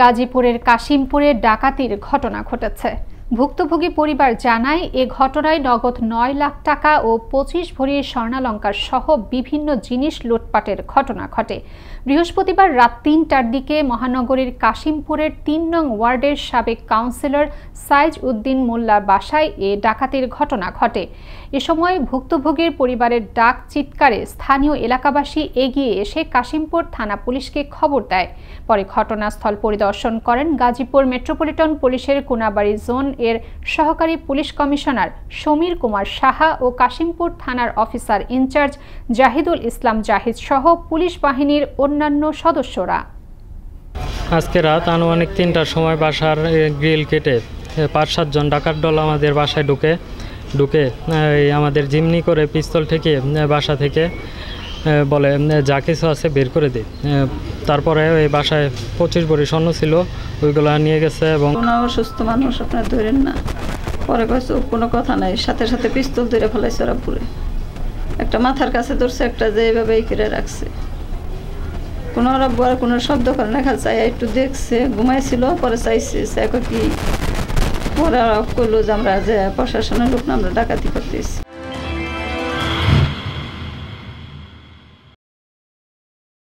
গাজীপুরের কাশিমপুরে ডাকাতির ঘটনা ঘটেছে ভুক্তভোগী পরিবার জানায় এ ঘটনায় নগদ নয় লাখ টাকা ও পঁচিশ ভরি স্বর্ণালঙ্কার সহ বিভিন্ন জিনিস লুটপাটের ঘটনা ঘটে বৃহস্পতিবার রাত তিনটার দিকে মহানগরীর কাশিমপুরের তিন নং ওয়ার্ডের সাবেক কাউন্সিলর সাইজ উদ্দিন মোল্লার বাসায় এ ডাকাতির ঘটনা ঘটে এ সময় ভুক্তভোগীর পরিবারের ডাক চিৎকারে স্থানীয় এলাকাবাসী এগিয়ে এসে কাশিমপুর থানা পুলিশকে খবর দেয় পরে ঘটনাস্থল পরিদর্শন করেন গাজীপুর মেট্রোপলিটন পুলিশের কোনাবাড়ি জোন এর সহকারী পুলিশ কমিশনার সমীর কুমার সাহা ও কাশিমপুর থানার অফিসার ইনচার্জ জাহিদুল ইসলাম জাহিদ সহ পুলিশ বাহিনীর অন্যান্য সদস্যরা আজকে রাত আনুমানিক তিনটার সময় বাসার গ্রিল কেটে পাঁচ সাতজন ডাকাত দল আমাদের বাসায় ঢুকে ঢুকে আমাদের জিমনি করে পিস্তল ঠেকিয়ে বাসা থেকে বলে যা কিছু আছে বের করে দিই তারপরে এই বাসায় পঁচিশ বড়ি স্বর্ণ ছিল ওইগুলো নিয়ে গেছে এবং অসুস্থ মানুষ আপনার ধরেন না পরে কয়েছে কোনো কথা নাই সাথে সাথে পিস্তল ধরে ফেলাইছে ওরা পুরে একটা মাথার কাছে ধরছে একটা যে এভাবে কিরে রাখছে কোনো ওরা আর কোনো শব্দ করে না খাল চাই একটু দেখছে ঘুমাইছিল পরে চাইছে চাই কি পরে করলো যে আমরা যে প্রশাসনের লোক আমরা ডাকাতি করতেছি